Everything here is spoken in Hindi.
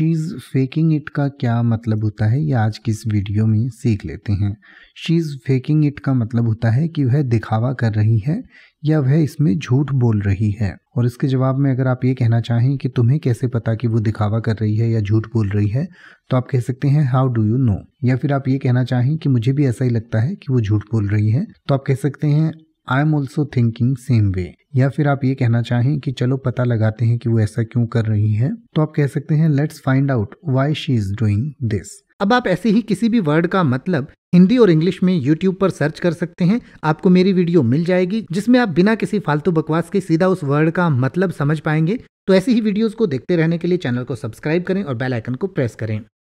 शीज फेकिंग इट का क्या मतलब होता है ये आज की इस वीडियो में सीख लेते हैं शीज फेकिंग इट का मतलब होता है कि वह दिखावा कर रही है या वह इसमें झूठ बोल रही है और इसके जवाब में अगर आप ये कहना चाहें कि तुम्हें कैसे पता कि वो दिखावा कर रही है या झूठ बोल रही है तो आप कह सकते हैं हाउ डू यू नो या फिर आप ये कहना चाहें कि मुझे भी ऐसा ही लगता है कि वो झूठ बोल रही है तो आप कह सकते हैं I am also thinking same way या फिर आप ये कहना चाहें कि चलो पता लगाते हैं कि वो ऐसा क्यों कर रही है तो आप कह सकते हैं let's find out why she is doing this अब आप ऐसे ही किसी भी वर्ड का मतलब हिंदी और इंग्लिश में यूट्यूब पर सर्च कर सकते हैं आपको मेरी वीडियो मिल जाएगी जिसमें आप बिना किसी फालतू बकवास के सीधा उस वर्ड का मतलब समझ पाएंगे तो ऐसी ही वीडियोस को देखते रहने के लिए चैनल को सब्सक्राइब करें और बेल आइकन को प्रेस करें